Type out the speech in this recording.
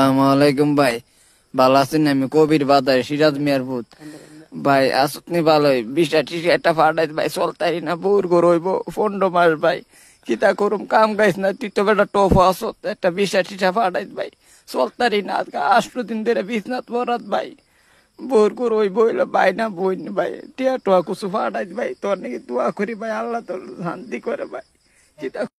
আসসালামু আলাইকুম ভাই ভালো আছেন আমি কবির বাদায় সিরাজ মিয়ার ভূত ভাই আসুকনি ভালোই বিশটা টিশা একটা ফাটাই ভাই চলতারি না বোর গো রইব পনেরো মাস ভাই কিতা করুম কাম গাইস না তুই তো বেটা টোপ আস একটা বিশটা টিশা ফাটাই ভাই চলতারি না আজকে আষ্ট দিন ধরে বিশনাথ বরাত ভাই বোর গো রইব হইলো ভাই না বইন ভাই টিয়া টোয়া কুসু ফাটাই ভাই তোর নাকি দোয়া করি ভাই আল্লাহ তোর শান্তি করে ভাই কিতা